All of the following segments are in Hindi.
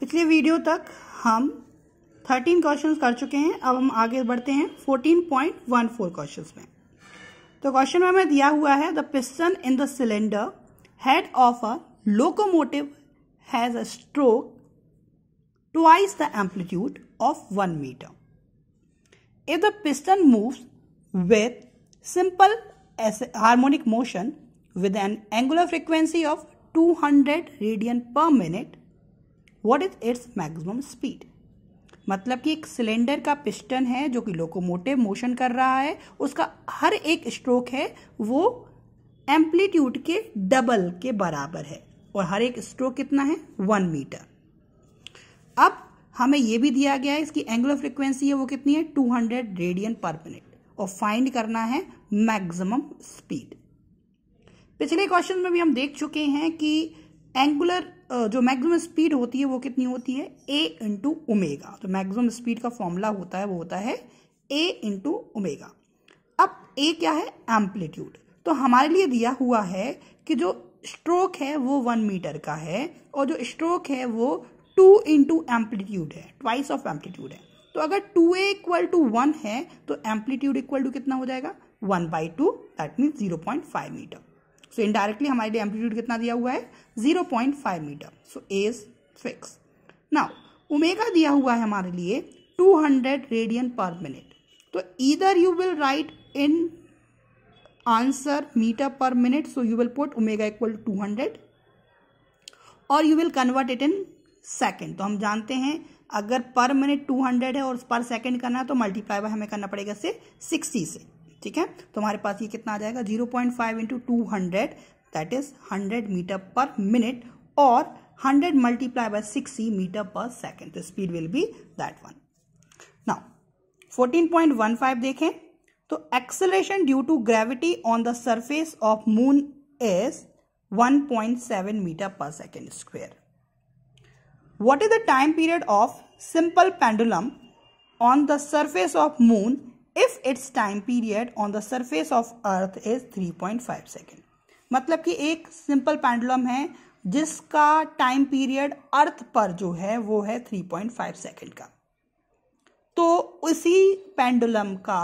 पिछले वीडियो तक हम थर्टीन क्वेश्चन कर चुके हैं अब हम आगे बढ़ते हैं fourteen point one four question में तो क्वेश्चन में हमें दिया हुआ है the piston in the cylinder head of a locomotive has a stroke twice the amplitude of one metre if the piston moves with simple harmonic motion with an angular frequency of two hundred radian per minute what is its maximum speed मतलब कि एक सिलेंडर का पिस्टन है जो कि लोकोमोटिव मोशन कर रहा है उसका हर एक स्ट्रोक है वो एम्पलीट्यूड के डबल के बराबर है और हर एक स्ट्रोक कितना है वन मीटर अब हमें यह भी दिया गया है इसकी एंगुलर फ्रिक्वेंसी है वो कितनी है 200 रेडियन पर मिनट और फाइंड करना है मैक्सिमम स्पीड पिछले क्वेश्चन में भी हम देख चुके हैं कि एंगुलर जो मैक्सिमम स्पीड होती है वो कितनी होती है ए इंटू उमेगा तो मैक्सिमम स्पीड का फॉर्मूला होता है वो होता है ए इंटू उमेगा अब ए क्या है एम्पलीट्यूड तो हमारे लिए दिया हुआ है कि जो स्ट्रोक है वो वन मीटर का है और जो स्ट्रोक है वो टू इंटू एम्पलीट्यूड है ट्वाइस ऑफ एम्पलीट्यूड है तो अगर two a equal to one है तो एम्पलीट्यूड इक्वल टू कितना हो जाएगा one by two that mean zero point five metre so indirectly हमारे लिए एम्पलीट्यूड कितना दिया हुआ है zero point five metre so a is fix now omega दिया हुआ है हमारे लिए two hundred radian per minute तो इधर you will right in answer metre per minute so you will put omega equal to hundred और you will convert it in second तो हम जानते हैं अगर पर मिनट टू हंड्रेड है और पर सेकेंड करना है तो मल्टीप्लाई हमें करना पड़ेगा से सिक्सटी से ठीक है तो हमारे पास ये कितना आ जाएगा zero point five into two hundred that is hundred metre per minute और hundred multiply by sixty metre per second तो speed will be that one now fourteen point one five देखें तो acceleration due to gravity on the surface of moon is 1.7 metre per second square what is the time period of simple pendulum on the surface of moon if its time period on the surface of earth is 3.5 second मतलब कि एक सिंपल पेंडुलम है जिसका टाइम पीरियड अर्थ पर जो है वो है 3.5 सेकेंड का तो उसी पेंडुलम का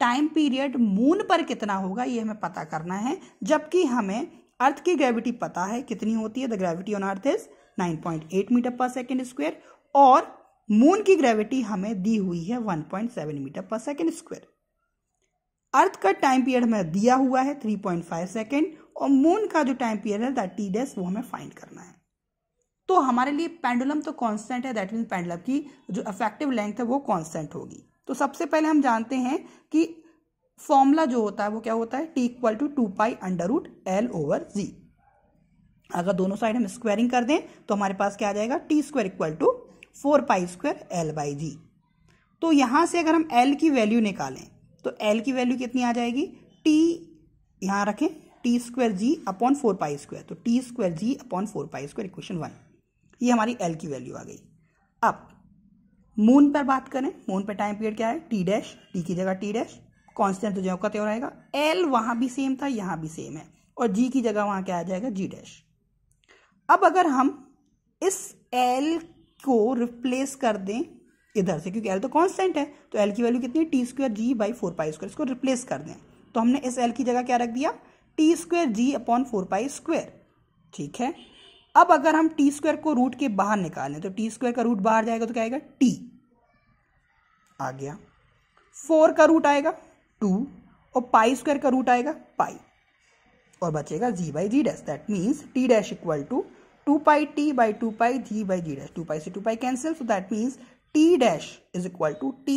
टाइम पीरियड मून पर कितना होगा ये हमें पता करना है जबकि हमें अर्थ की ग्रेविटी पता है कितनी होती है the gravity on earth is 9.8 metre per second square और मून की ग्रेविटी हमें दी हुई है 1.7 मीटर पर सेकेंड स्क्वायर अर्थ का टाइम पीरियड हमें दिया हुआ है 3.5 सेकेंड और मून का जो टाइम पीरियड है दैट टी डेस वो हमें फाइंड करना है तो हमारे लिए पेंडुलम तो कांस्टेंट है दैट मीन पेंडुलम की जो इफेक्टिव लेंथ है वो कांस्टेंट होगी तो सबसे पहले हम जानते हैं कि फॉर्मूला जो होता है वो क्या होता है T equal to two pi under root L over G अगर दोनों साइड हम स्क्वायरिंग कर दें तो हमारे पास क्या आ जाएगा T square equal to four pi square L by G तो यहां से अगर हम एल की वैल्यू निकालें तो एल की वैल्यू कितनी आ जाएगी टी यहां रखें T square G upon four pi square तो T square G upon four pi square equation one ये हमारी एल की वैल्यू आ गई अब मून पर बात करें मून पर टाइम पीरियड क्या है टी डैश टी की जगह टी डैश कॉन्स्टेंट तो ज्यों का त्यों आएगा एल वहां भी सेम था यहां भी सेम है और जी की जगह वहां क्या आ जाएगा जी डैश अब अगर हम इस एल को रिप्लेस कर दें इधर से क्योंकि एल तो कॉन्स्टेंट है तो एल की वैल्यू कितनी T square G by four pi square इसको रिप्लेस कर दें तो हमने इस एल की जगह क्या रख दिया T square G upon four pi square ठीक है अब अगर हम टी स्क्वायर को रूट के बाहर निकालें तो टी स्क्वायर का रूट बाहर जाएगा तो क्या आएगा टी आ गया फोर का रूट आएगा टू और पाई स्क्वायर का रूट आएगा पाई और बचेगा G by G dash that means T dash equal to two pi T by two pi g by G dash two pi से 2 pi cancel so that means t dash is equal to t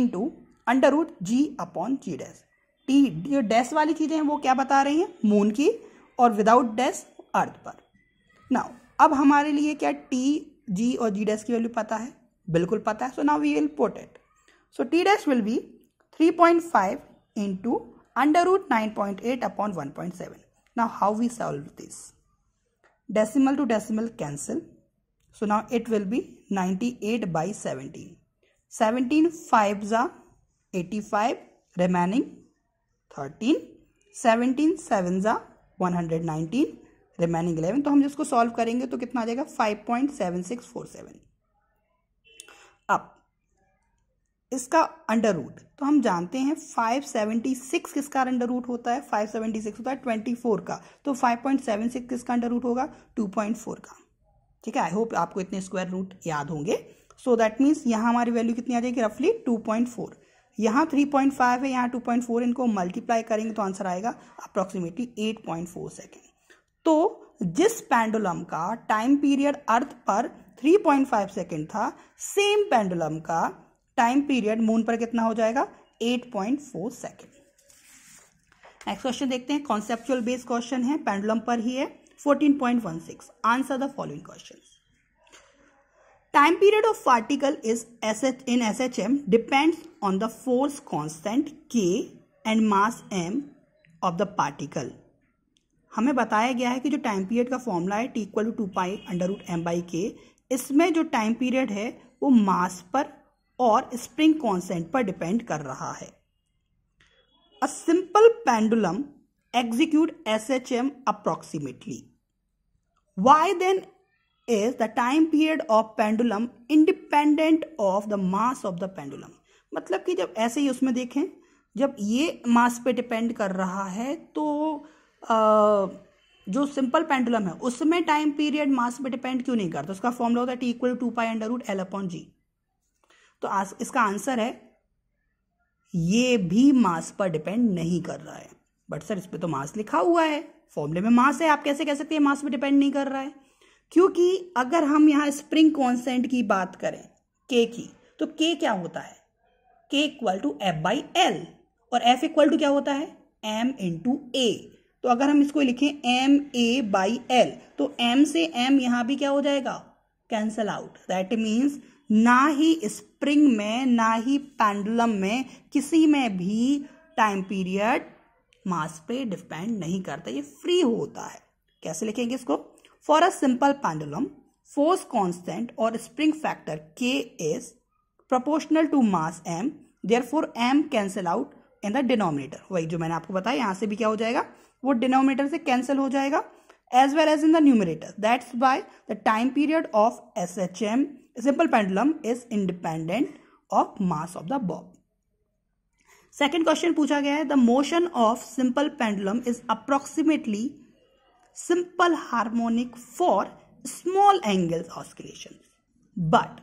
into under root G upon G dash T जो डैश वाली चीज़ें हैं वो क्या बता रही हैं मून की और विदाउट डैश अर्थ पर नाउ अब हमारे लिए क्या टी जी और जी डैश की वैल्यू पता है बिल्कुल पता है so now we will put it so T dash will be three point five into under root nine point eight upon one point seven now how we solve this decimal to decimal cancel so now it will be 98 by 17 17 fives are 85 remaining 13 17 sevens are 119 remaining 11 to hum jisko solve karenge to kitna आ जाएगा फाइव पॉइंट इसका अंडर रूट तो हम जानते हैं 576 किसका अंडर रूट होता है 576 होता है 24 का तो 5.76 किसका अंडर रूट होगा 2.4 का ठीक है आई होप आपको इतने स्क्वायर रूट याद होंगे सो दैट मीन्स यहाँ हमारी वैल्यू कितनी आ जाएगी रफली 2.4 यहाँ फाइव है यहाँ फोर इनको मल्टीप्लाई करेंगे तो आंसर आएगा अप्रॉक्सीमेटली फोर सेकेंड तो जिस पेंडुलम का टाइम पीरियड अर्थ पर 3.5 सेकेंड था सेम पेंडुलम का टाइम पीरियड मून पर कितना हो जाएगा 8.4 पॉइंट सेकेंड नेक्स्ट क्वेश्चन देखते हैं कॉन्सेप्चुअल बेस्ड क्वेश्चन है पेंडुलम पर ही है 14.16 answer the following question time period of particle is S H in S H M depends on the force constant K and mass M of the particle हमें बताया गया है कि जो टाइम पीरियड का फॉर्मूला है T equal to two pi under root M by K इसमें जो टाइम पीरियड है वो मास पर और स्प्रिंग कॉन्सेंट पर डिपेंड कर रहा है a simple pendulum execute S H M approximately why then is the time period of pendulum independent of the mass of the pendulum मतलब कि जब ऐसे ही उसमें देखें जब ये मास पे डिपेंड कर रहा है तो आ, जो सिंपल पेंडुलम है उसमें टाइम पीरियड मास पे डिपेंड क्यों नहीं करता उसका फॉर्मूला होता है T equal to pi under root L upon G तो आस, इसका आंसर है ये भी मास पर डिपेंड नहीं कर रहा है बट सर इस पर तो मास लिखा हुआ है फॉर्मूले में मास है आप कैसे कह सकते हैं मास पर डिपेंड नहीं कर रहा है क्योंकि अगर हम यहां स्प्रिंग कॉन्सेंट की बात करें के की तो के क्या होता है K equal to F by L और एफ इक्वल टू क्या होता है एम इंटू ए तो अगर हम इसको लिखें एम ए बाई एल तो एम से एम यहां भी क्या हो जाएगा कैंसल आउट दैट मीन्स ना ही स्प्रिंग में ना ही पेंडुलम में किसी में भी टाइम पीरियड मास पे डिपेंड नहीं करता ये फ्री होता है कैसे लिखेंगे इसको for a simple pendulum force constant और spring factor K is proportional to mass M therefore M cancel out in the denominator वही जो मैंने आपको बताया यहाँ से भी क्या हो जाएगा वो डिनोमिनेटर से कैंसिल हो जाएगा as well as in the numerator that's by the time period of S H M simple pendulum is independent of mass of the bob second question पूछा गया है the motion of simple pendulum is approximately simple harmonic for small angles oscillation but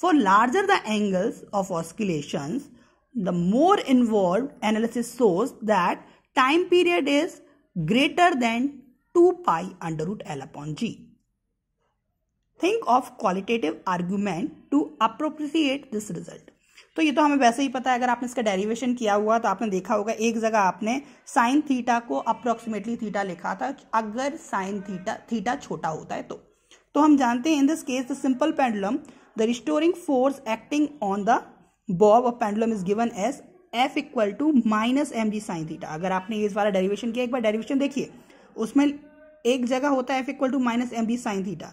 for larger the angles of oscillation the more involve analysis shows that time period is greater than two pi under root L upon ji think of qualitative argument to appropriate this result तो ये तो हमें वैसे ही पता है अगर आपने इसका डेरिवेशन किया हुआ तो आपने देखा होगा एक जगह आपने साइन थीटा को अप्रोक्सीमेटली थीटा लिखा था अगर साइन थीटा थीटा छोटा होता है तो तो हम जानते हैं in this case the simple pendulum the restoring force acting on the bob of pendulum is given as F equal to minus M G sine theta अगर आपने इस वाला डेरिवेशन किया एक बार डेरिवेशन देखिए उसमें एक जगह होता है F equal to minus M G sine theta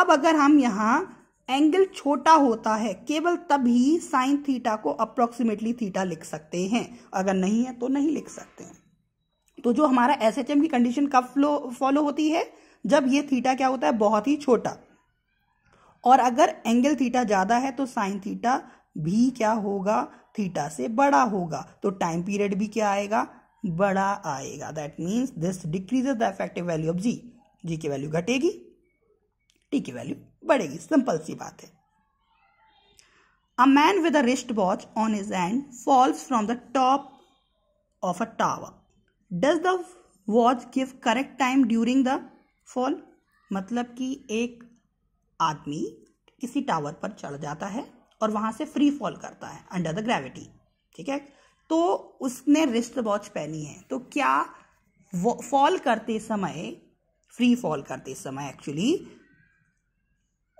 अब अगर हम यहाँ एंगल छोटा होता है केवल तभी साइन थीटा को अप्रोक्सीमेटली थीटा लिख सकते हैं अगर नहीं है तो नहीं लिख सकते हैं तो जो हमारा एस एच एम की कंडीशन कब फ्लो फॉलो होती है जब ये थीटा क्या होता है बहुत ही छोटा और अगर एंगल थीटा ज़्यादा है तो साइन थीटा भी क्या होगा थीटा से बड़ा होगा तो टाइम पीरियड भी क्या आएगा बड़ा आएगा that means this decrease the effective value of G G की वैल्यू घटेगी टी की वैल्यू बढ़ेगी सिंपल सी बात है a man with a wrist watch on is and falls from the top of a tower does the watch give correct time during the fall मतलब कि एक आदमी किसी टावर पर चढ़ जाता है और वहां से फ्री फॉल करता है अंडर द ग्रेविटी ठीक है तो उसने रिस्ट वॉच पहनी है तो क्या फॉल करते समय फ्री फॉल करते समय एक्चुअली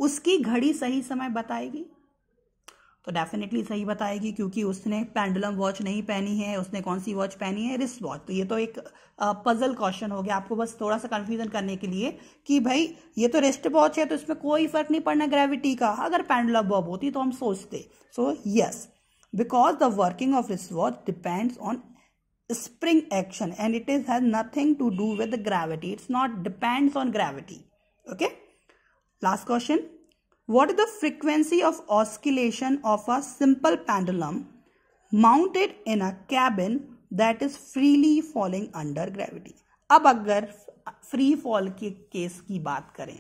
उसकी घड़ी सही समय बताएगी तो डेफिनेटली सही बताएगी क्योंकि उसने पेंडुलम वॉच नहीं पहनी है उसने कौन सी वॉच पहनी है रिस्ट वॉच तो ये तो एक पजल क्वेश्चन हो गया आपको बस थोड़ा सा कन्फ्यूजन करने के लिए कि भाई ये तो रिस्ट वॉच है तो इसमें कोई फर्क नहीं पड़ना ग्रेविटी का अगर पेंडुलम बॉब होती तो हम सोचते so yes because the working of wrist watch depends on spring action and it is has nothing to do with gravity it's not depends on gravity okay Last question. What is the frequency of oscillation of a simple pendulum mounted in a cabin that is freely falling under gravity? अब अगर फ्री फॉल के केस की बात करें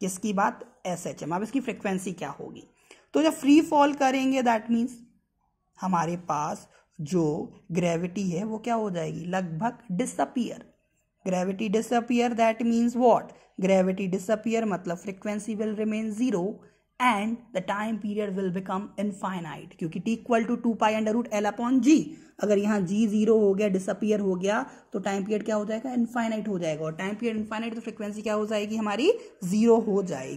किसकी बात एस एच एम अब इसकी फ्रिक्वेंसी क्या होगी तो जब फ्री फॉल करेंगे दैट मीन्स हमारे पास जो ग्रेविटी है वो क्या हो जाएगी लगभग disappear gravity disappear that means what gravity disappear मतलब frequency will remain zero and the time period will become infinite क्योंकि T equal to two pi under root L upon G अगर यहाँ जी जीरो हो गया डिसअपियर हो गया तो टाइम पीरियड क्या हो जाएगा इनफाइनाइट हो जाएगा और टाइम पीरियड इनफाइनाइट तो फ्रिक्वेंसी क्या हो जाएगी हमारी जीरो हो जाएगी